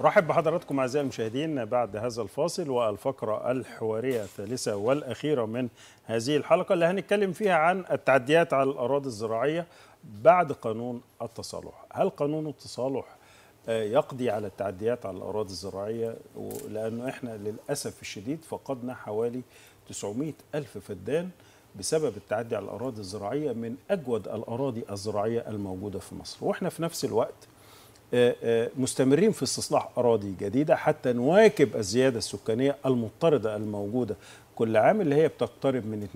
رحب بحضراتكم أعزائي المشاهدين بعد هذا الفاصل والفقرة الحوارية الثالثة والأخيرة من هذه الحلقة اللي هنتكلم فيها عن التعديات على الأراضي الزراعية بعد قانون التصالح هل قانون التصالح آه، يقضي على التعديات على الأراضي الزراعية لأنه إحنا للأسف الشديد فقدنا حوالي 900 ألف فدان بسبب التعدي على الأراضي الزراعية من أجود الأراضي الزراعية الموجودة في مصر وإحنا في نفس الوقت آه، آه، مستمرين في استصلاح أراضي جديدة حتى نواكب الزيادة السكانية المضطردة الموجودة كل عام اللي هي بتقترب من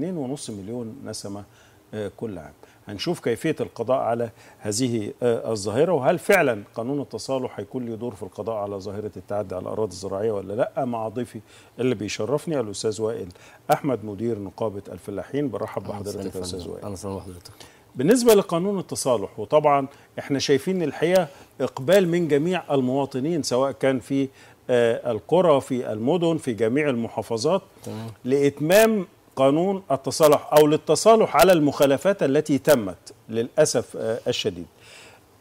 2.5 مليون نسمة آه، كل عام هنشوف كيفية القضاء على هذه الظاهرة وهل فعلا قانون التصالح هيكون له دور في القضاء على ظاهرة التعدي على الأراضي الزراعية ولا لا مع ضيفي اللي بيشرفني الأستاذ وائل أحمد مدير نقابة الفلاحين برحب بحضرتك يا أستاذ وائل أهلا وسهلا بحضرتك بالنسبه لقانون التصالح وطبعا احنا شايفين الحقيقه اقبال من جميع المواطنين سواء كان في آه، القرى في المدن في جميع المحافظات تمام. لاتمام قانون التصالح او للتصالح على المخالفات التي تمت للاسف آه، الشديد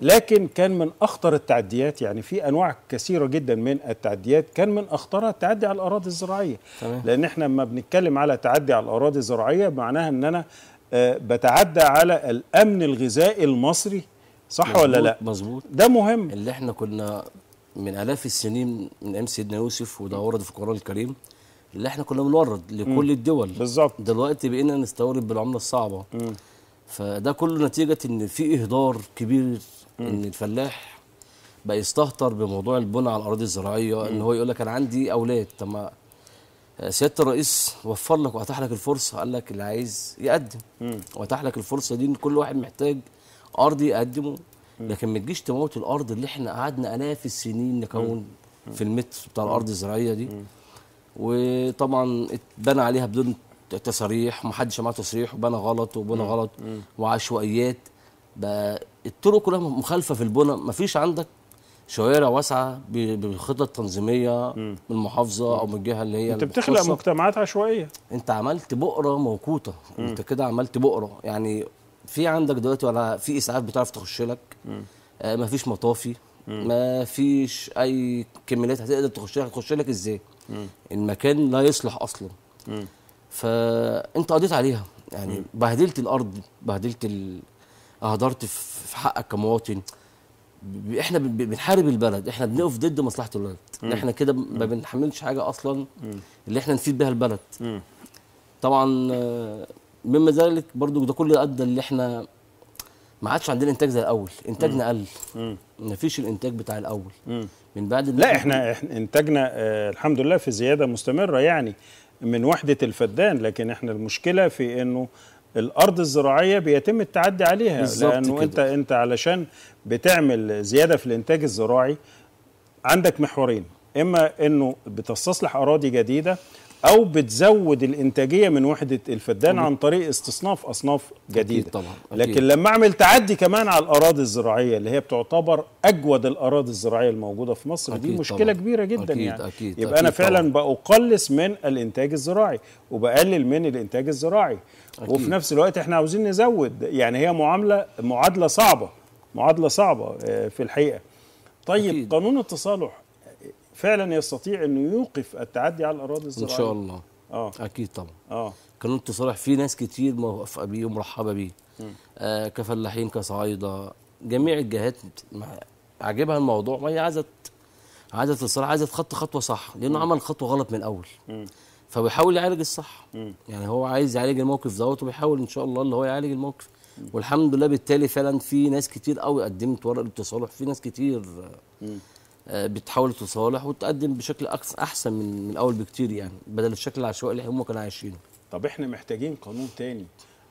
لكن كان من اخطر التعديات يعني في انواع كثيره جدا من التعديات كان من اخطرها التعدي على الاراضي الزراعيه تمام. لان احنا لما بنتكلم على تعدي على الاراضي الزراعيه معناها ان انا آه، بتعدى على الامن الغذائي المصري صح مزبوط ولا لا مظبوط ده مهم اللي احنا كنا من الاف السنين من ايام سيدنا يوسف وده ورد في القران الكريم اللي احنا كنا بنورد لكل مم. الدول بالظبط دلوقتي بقينا نستورد بالعمله الصعبه مم. فده كله نتيجه ان في اهدار كبير مم. ان الفلاح بقى يستهتر بموضوع البنى على الاراضي الزراعيه ان هو يقول لك انا عندي اولاد طب ما سياده الرئيس وفر لك واتاح لك الفرصه قال لك اللي عايز يقدم واتاح لك الفرصه دي ان كل واحد محتاج ارض يقدمه لكن ما تجيش تموت الارض اللي احنا قعدنا الاف السنين نكون في المتر بتاع الارض الزراعيه دي وطبعا اتبنى عليها بدون تصاريح ومحدش معاه تصريح وبنى غلط وبنى غلط وعشوائيات بقى الطرق كلها مخالفه في البنى مفيش عندك شوارع واسعه بخطط تنظيميه من المحافظه او من الجهه اللي هي انت بتخلق مجتمعات عشوائيه انت عملت بؤره موقوته انت كده عملت بؤره يعني في عندك دلوقتي ولا في اسعاف بتعرف تخش لك آه مفيش مطافي مم. مفيش اي كميات هتقدر تخش لك هتخش لك ازاي مم. المكان لا يصلح اصلا مم. فانت قضيت عليها يعني مم. بهدلت الارض بهدلت ال... اهدرت في حقك كمواطن احنا بنحارب البلد احنا بنقف ضد مصلحه البلد احنا كده ما بنحملش حاجه اصلا اللي احنا نفيد بها البلد طبعا آه، مما ذلك برضو ده كل ادى اللي احنا ما عادش عندنا انتاج زي الاول انتاجنا قل ما فيش الانتاج بتاع الاول مم. من بعد لا احنا احنا انتاجنا آه الحمد لله في زياده مستمره يعني من وحده الفدان لكن احنا المشكله في انه الارض الزراعيه بيتم التعدي عليها لانه كده. انت انت علشان بتعمل زياده في الانتاج الزراعي عندك محورين اما انه بتستصلح اراضي جديده او بتزود الانتاجيه من وحده الفدان عن طريق استصناف اصناف جديده طبعا. لكن لما اعمل تعدي كمان على الاراضي الزراعيه اللي هي بتعتبر اجود الاراضي الزراعيه الموجوده في مصر دي مشكله طبعا. كبيره جدا أكيد يعني أكيد يبقى أكيد انا فعلا طبعا. بقلص من الانتاج الزراعي وبقلل من الانتاج الزراعي أكيد. وفي نفس الوقت احنا عاوزين نزود يعني هي معامله معادله صعبه معادله صعبه آه، في الحقيقه طيب أكيد. قانون التصالح فعلا يستطيع انه يوقف التعدي على الاراضي الزراعيه ان شاء الله اه اكيد طبعا اه قانون صالح في ناس كتير موافقه بيه ومرحبه بيه آه كفلاحين كصعايده جميع الجهات عاجبها الموضوع وهي عايزه عايزه التصالح عايزه تخط خطوه صح لانه م. عمل خطوه غلط من الاول فبيحاول يعالج الصح م. يعني هو عايز يعالج الموقف دوت وبيحاول ان شاء الله اللي هو يعالج الموقف م. والحمد لله بالتالي فعلا في ناس كتير قوي قدمت ورق التصالح في ناس كتير م. آه، بتحاول تتصالح وتقدم بشكل احسن من من اول بكتير يعني بدل الشكل العشوائي اللي هم كانوا عايشينه طب احنا محتاجين قانون تاني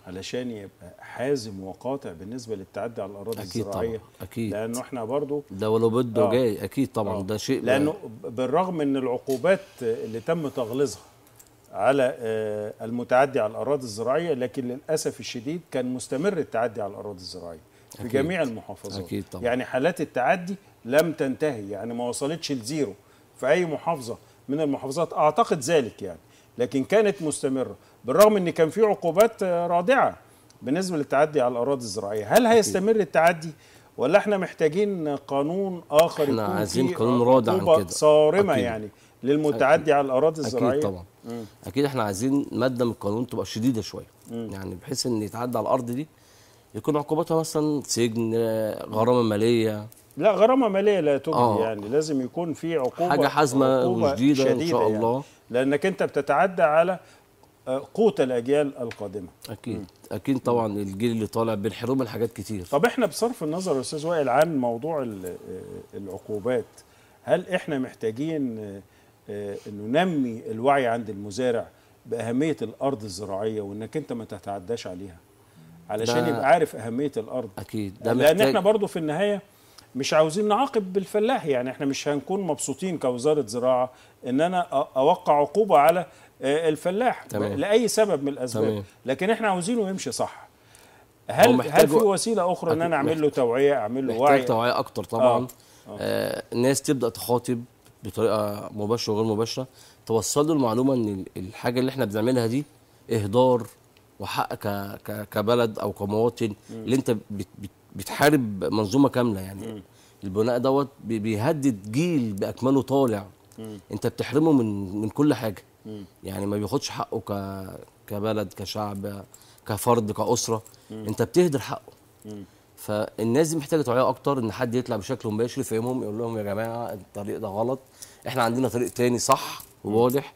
علشان يبقى حازم وقاطع بالنسبه للتعدي على الاراضي أكيد الزراعيه طبعا. اكيد لانه احنا برضو ده ولو بده آه. جاي اكيد طبعا آه. ده شيء لانه بالرغم ان العقوبات اللي تم تغليظها على آه، المتعدي على الاراضي الزراعيه لكن للاسف الشديد كان مستمر التعدي على الاراضي الزراعيه في أكيد. جميع المحافظات أكيد طبعا. يعني حالات التعدي لم تنتهي يعني ما وصلتش لزيرو في أي محافظة من المحافظات أعتقد ذلك يعني لكن كانت مستمرة بالرغم أن كان في عقوبات آه، رادعة بالنسبة للتعدي على الأراضي الزراعية هل هيستمر التعدي ولا احنا محتاجين قانون آخر احنا يكون عايزين قانون رادع عن كده صارمة أكيد. يعني للمتعدي أكيد. على الأراضي الزراعية أكيد طبعا مم. أكيد احنا عايزين مادة من القانون تبقى شديدة شوية يعني بحيث أن يتعدى على الأرض دي يكون عقوباتها مثلا سجن آه، غرامة مالية لا غرامه ماليه لا تجدي آه. يعني لازم يكون في عقوبه حاجه حازمه وجديده ان شاء يعني. الله يعني. لانك انت بتتعدى على آه، قوت الاجيال القادمه اكيد م. اكيد طبعا الجيل اللي طالع بنحرمه لحاجات كتير طب احنا بصرف النظر يا استاذ وائل عن موضوع آه، العقوبات هل احنا محتاجين آه، ننمي الوعي عند المزارع باهميه الارض الزراعيه وانك انت ما تتعداش عليها علشان يبقى عارف اهميه الارض اكيد ده لان محتاج. احنا برضو في النهايه مش عاوزين نعاقب بالفلاح يعني احنا مش هنكون مبسوطين كوزاره زراعه ان انا اوقع عقوبه على آه، الفلاح تمام. لاي سبب من الاسباب تمام. لكن احنا عاوزينه يمشي صح هل هل في وسيله اخرى ان انا اعمل له توعيه اعمل له وعي توعيه اكتر طبعا آه. آه. آه. الناس تبدا تخاطب بطريقه مباشره وغير مباشره توصل له المعلومه ان الحاجه اللي احنا بنعملها دي اهدار وحق كبلد او كمواطن اللي انت بتحارب منظومه كامله يعني م. البناء دوت بيهدد جيل باكمله طالع م. انت بتحرمه من من كل حاجه م. يعني ما بياخدش حقه ك كبلد كشعب كفرد كاسره م. انت بتهدر حقه م. فالناس دي محتاجه توعيه اكتر ان حد يطلع بشكل مباشر يفهمهم يقول لهم يا جماعه الطريق ده غلط احنا عندنا طريق تاني صح وواضح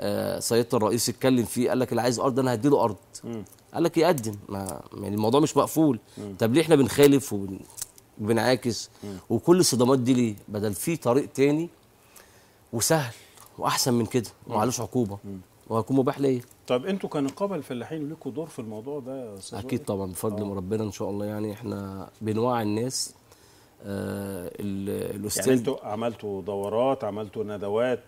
آه سياده الرئيس اتكلم فيه قال لك اللي عايز ارض انا هديله ارض م. قال لك يقدم ما يعني الموضوع مش مقفول طب ليه احنا بنخالف وبنعاكس وكل الصدمات دي ليه بدل في طريق تاني وسهل واحسن من كده ومعلوش عقوبه وهيكون مباح ليا طب انتوا كنقابه الفلاحين لكم دور في الموضوع ده اكيد طبعا بفضل آه. ربنا ان شاء الله يعني احنا بنوعي الناس آه الاستاذ يعني انتوا عملتوا دورات عملتوا ندوات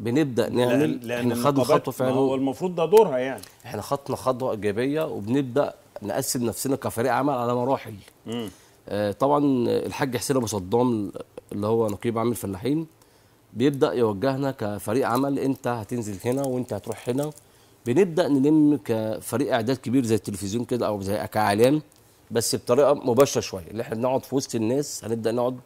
بنبدا نعمل لأن احنا خدنا خطوه فعلا هو المفروض ده دورها يعني احنا خدنا خطوه ايجابيه وبنبدا نقسم نفسنا كفريق عمل على مراحل آه طبعا الحاج حسين ابو صدام اللي هو نقيب عام الفلاحين بيبدا يوجهنا كفريق عمل انت هتنزل هنا وانت هتروح هنا بنبدا نلم كفريق اعداد كبير زي التلفزيون كده او زي كاعلام بس بطريقه مباشره شويه اللي احنا بنقعد في وسط الناس هنبدا نقعد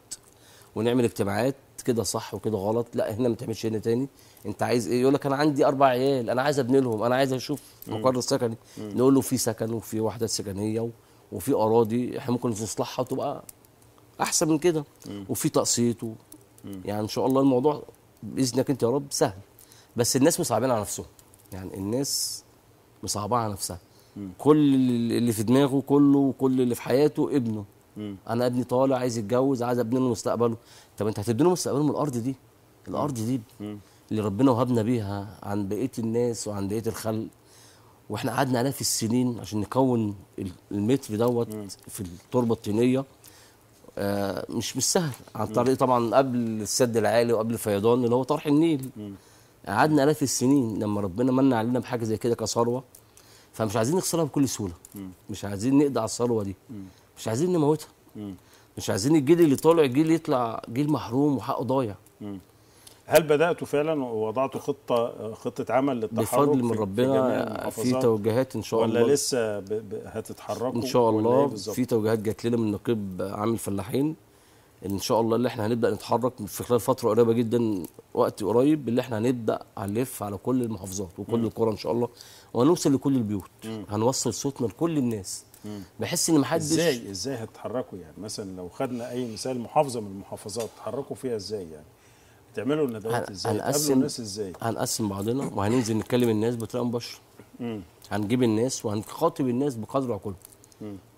ونعمل اجتماعات كده صح وكده غلط لا هنا ما تعملش هنا تاني انت عايز ايه يقول لك انا عندي اربع عيال انا عايز ابني لهم انا عايز اشوف مقر سكني نقول له في سكن وفي وحدات سكنيه وفي اراضي احنا ممكن نصلحها وتبقى احسن من كده وفي تقسيط و... يعني ان شاء الله الموضوع باذنك انت يا رب سهل بس الناس مصعبين على نفسهم يعني الناس مصعبه على نفسها كل اللي في دماغه كله وكل اللي في حياته ابنه انا ابني طالع عايز يتجوز عايز ابني له مستقبله طب انت هتديله مستقبله من الارض دي الارض دي مم. اللي ربنا وهبنا بيها عن بقيه الناس وعن بقيه الخلق واحنا قعدنا الاف السنين عشان نكون المتر دوت في التربه الطينيه آه مش مش سهل عن طريق طبعا قبل السد العالي وقبل الفيضان اللي هو طرح النيل قعدنا الاف السنين لما ربنا من علينا بحاجه زي كده كثروه فمش عايزين نخسرها بكل سهوله مش عايزين نقضي على الثروه دي مم. مش عايزين نموتها مش عايزين الجيل اللي طالع جيل يطلع جيل محروم وحقه ضايع هل بداتوا فعلا ووضعتوا خطه خطه عمل للتحرك بفضل من ربنا في, في توجيهات ان شاء الله ولا لسه ب... ب... هتتحركوا ان شاء إيه الله في توجيهات جات لنا من نقيب عامل فلاحين ان شاء الله اللي احنا هنبدا نتحرك في خلال فتره قريبه جدا وقت قريب اللي احنا هنبدا نلف على كل المحافظات وكل القرى ان شاء الله وهنوصل لكل البيوت م. هنوصل صوتنا لكل الناس بحس ان محدش ازاي ازاي هتتحركوا يعني مثلا لو خدنا اي مثال محافظه من المحافظات تتحركوا فيها ازاي يعني بتعملوا الندوات ازاي هنقسم الناس ازاي هنقسم بعضنا وهننزل نتكلم الناس بطريقه مباشره هنجيب الناس وهنخاطب الناس بقدر عقولهم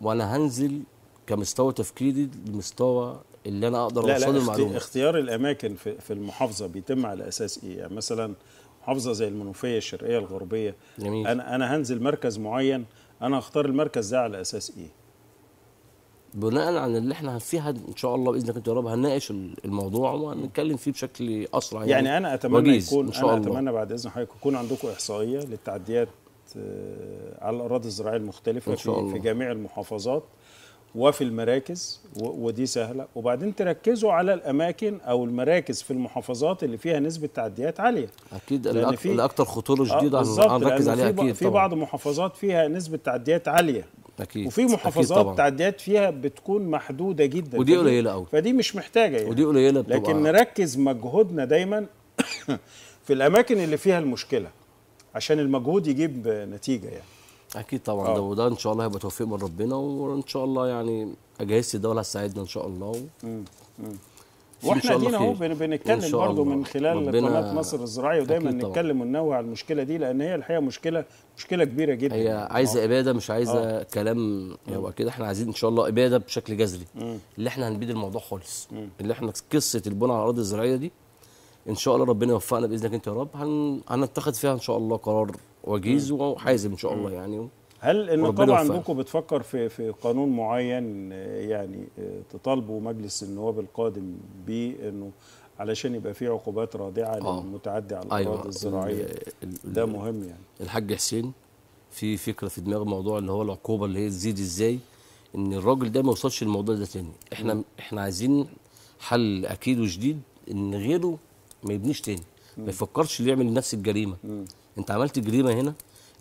وانا هنزل كمستوى تفكيري لمستوى اللي انا اقدر اوصله المعلومه لا اختيار الاماكن في, في المحافظه بيتم على اساس ايه يعني مثلا محافظه زي المنوفيه الشرقيه الغربيه جميل. انا انا هنزل مركز معين انا هختار المركز ده على اساس ايه بناء على اللي احنا فيها ان شاء الله باذنك انت يا رب هنناقش الموضوع وهنتكلم فيه بشكل اسرع يعني, يعني انا اتمنى يكون إن شاء انا الله. اتمنى بعد اذن حضرتك يكون عندكم احصائيه للتعديات آه، على الاراضي الزراعيه المختلفه إن شاء الله. في جميع المحافظات وفي المراكز ودي سهله وبعدين تركزوا على الاماكن او المراكز في المحافظات اللي فيها نسبه تعديات عاليه اكيد الاكثر خطوره شديده آه، هنركز عليها اكيد في بعض محافظات فيها نسبه تعديات عاليه أكيد. وفي محافظات تعديات فيها بتكون محدوده جدا ودي قليله قوي فدي مش محتاجه يعني ودي قليله طبعا لكن نركز مجهودنا دايما في الاماكن اللي فيها المشكله عشان المجهود يجيب نتيجه يعني اكيد طبعا أوه. ده وده ان شاء الله هيبقى توفيق من ربنا وان شاء الله يعني اجهزه الدوله هتساعدنا ان شاء الله و... مم. شاء واحنا دينا اهو بنتكلم برضه من خلال قناه مصر الزراعيه ودايما نتكلم وننوع على المشكله دي لان هي الحقيقه مشكله مشكله كبيره جدا هي عايزه أوه. اباده مش عايزه أوه. كلام هو كده احنا عايزين ان شاء الله اباده بشكل جذري اللي احنا هنبيد الموضوع خالص مم. اللي احنا قصه البنى على الاراضي الزراعيه دي ان شاء الله ربنا يوفقنا باذنك انت يا رب هنتخذ فيها ان شاء الله قرار وجيز وحازم ان شاء الله يعني هل النقابه عندكم بتفكر في في قانون معين آه، يعني آه، تطالبوا مجلس النواب القادم بيه انه علشان يبقى في عقوبات رادعه آه. للمتعدي على أيوة. الاراضي أيوة. الزراعيه ده مهم يعني الحاج حسين في فكره في دماغه موضوع اللي هو العقوبه اللي هي تزيد ازاي ان الراجل ده ما يوصلش للموضوع ده تاني احنا م. احنا عايزين حل اكيد وجديد ان غيره ما يبنيش تاني ما يفكرش اللي يعمل نفس الجريمه م. انت عملت جريمه هنا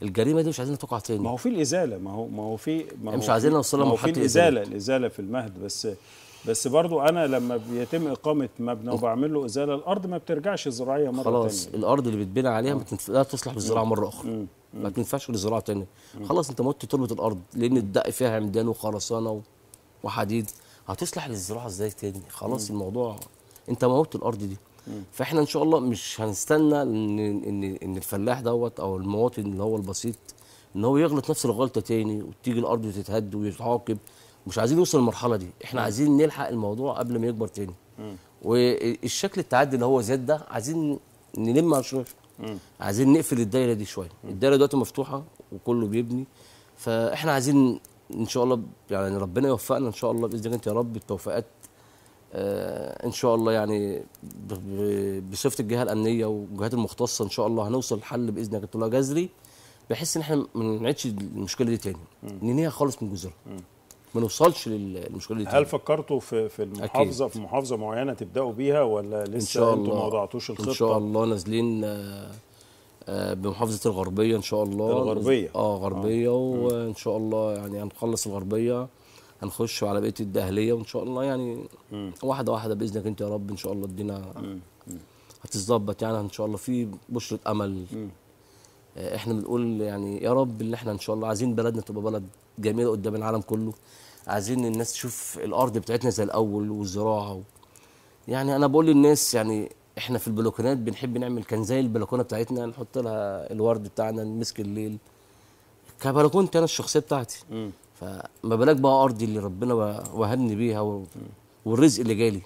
الجريمه دي مش عايزينها تقع تاني ما هو في الازاله ما هو ما هو في ما يعني هو مش عايزين نوصلها لمرحله الازاله الازاله في المهد بس بس برضو انا لما بيتم اقامه مبنى وبعمل له ازاله الارض ما بترجعش زراعيه مره خلاص تانية خلاص الارض اللي بتبنى عليها لا تصلح للزراعه مره اخرى ما تنفعش للزراعه تاني خلاص انت موت تربه الارض لان الدق فيها عمدان وخرسانه وحديد هتصلح للزراعه ازاي تاني خلاص الموضوع انت موت الارض دي فاحنا ان شاء الله مش هنستنى ان ان ان الفلاح دوت او المواطن اللي هو البسيط ان هو يغلط نفس الغلطه تاني وتيجي الارض وتتهد ويتعاقب مش عايزين نوصل للمرحله دي احنا عايزين نلحق الموضوع قبل ما يكبر تاني والشكل التعدي اللي هو زاد ده عايزين نلم على عايزين نقفل الدايره دي شويه الدايره دلوقتي مفتوحه وكله بيبني فاحنا عايزين ان شاء الله يعني ربنا يوفقنا ان شاء الله باذن الله انت يا رب التوفيقات آه، ان شاء الله يعني بصفه الجهه الامنيه والجهات المختصه ان شاء الله هنوصل لحل باذن الله جذري بحيث ان احنا ما نعيدش المشكله دي تاني ننهيها خالص من جزرها ما نوصلش للمشكله دي تاني. هل فكرتوا في في المحافظه أكيد. في محافظه معينه تبداوا بيها ولا لسه إن شاء الله. انتوا ما وضعتوش الخطه ان شاء الله نازلين آه، آه، بمحافظه الغربيه ان شاء الله الغربيه اه غربيه آه. وان شاء الله يعني هنخلص الغربيه هنخش على بقيه الدهليه وان شاء الله يعني واحده واحده باذنك انت يا رب ان شاء الله الدنيا هتتظبط يعني ان شاء الله في بشره امل آه، احنا بنقول يعني يا رب اللي احنا ان شاء الله عايزين بلدنا تبقى بلد جميله قدام العالم كله عايزين الناس تشوف الارض بتاعتنا زي الاول والزراعه و... يعني انا بقول للناس يعني احنا في البلكونات بنحب نعمل كان زي البلكونه بتاعتنا نحط لها الورد بتاعنا نمسك الليل كبلكونتي انا الشخصيه بتاعتي م. فما بالك بقى ارضي اللي ربنا وهبني بيها و... والرزق اللي جالي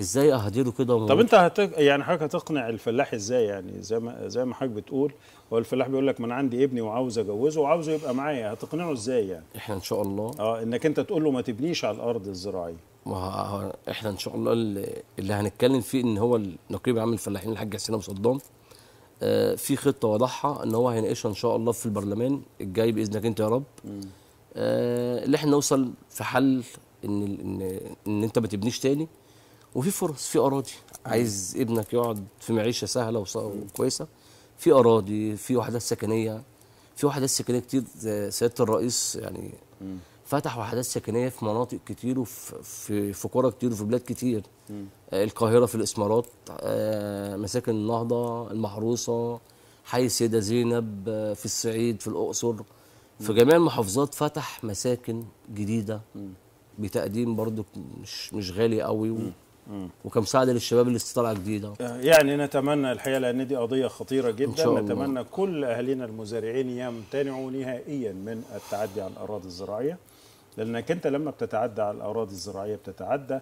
ازاي اهدره كده طب انت هتق... يعني حضرتك هتقنع الفلاح ازاي يعني زي ما زي ما حضرتك بتقول هو الفلاح بيقول لك ما انا عندي ابني وعاوز اجوزه وعاوزه يبقى معايا هتقنعه ازاي يعني احنا ان شاء الله اه انك انت تقول له ما تبنيش على الارض الزراعيه ما هو احنا ان شاء الله اللي هنتكلم فيه ان هو نقيب عام الفلاحين الحاج حسين ابو صدام آه، في خطه واضحه ان هو هيناقشها ان شاء الله في البرلمان الجاي باذنك انت يا رب م. آه، اللي احنا نوصل في حل ان ان, إن انت ما تبنيش تاني وفي فرص في اراضي عايز ابنك يقعد في معيشه سهله وكويسه في اراضي في وحدات سكنيه في وحدات سكنيه كتير سياده الرئيس يعني فتح وحدات سكنيه في مناطق كتير وفي في قرى كتير وفي بلاد كتير آه، القاهره في الاسمارات آه، مساكن النهضه المحروسه حي السيده زينب في الصعيد في الاقصر في جميع المحافظات فتح مساكن جديده بتقديم برضو مش مش غالي قوي و... وكمساعدة للشباب اللي استطلع جديدة يعني نتمنى الحقيقة لأن دي قضية خطيرة جدا نتمنى كل أهالينا المزارعين يمتنعوا نهائيا من التعدي على الأراضي الزراعية لأنك أنت لما بتتعدى على الأراضي الزراعية بتتعدى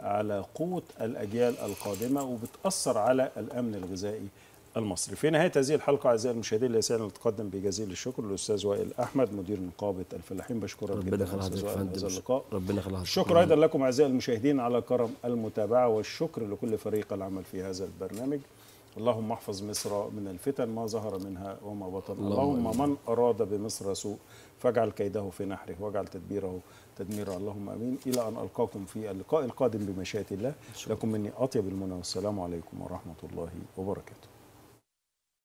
على قوة الأجيال القادمة وبتأثر على الأمن الغذائي المصري في نهاية هذه الحلقة أعزائي المشاهدين لا يسعنا نتقدم بجزيل الشكر للأستاذ وائل أحمد مدير نقابة الفلاحين بشكرك جدا على هذا اللقاء ربنا يخليك شكرا أيضا لكم أعزائي المشاهدين على كرم المتابعة والشكر لكل فريق العمل في هذا البرنامج اللهم احفظ مصر من الفتن ما ظهر منها وما بطن اللهم, اللهم من أراد بمصر سوء فاجعل كيده في نحره واجعل تدبيره تدميرا اللهم امين الى ان القاكم في اللقاء القادم بمشيئه الله لكم مني اطيب المنى والسلام عليكم ورحمه الله وبركاته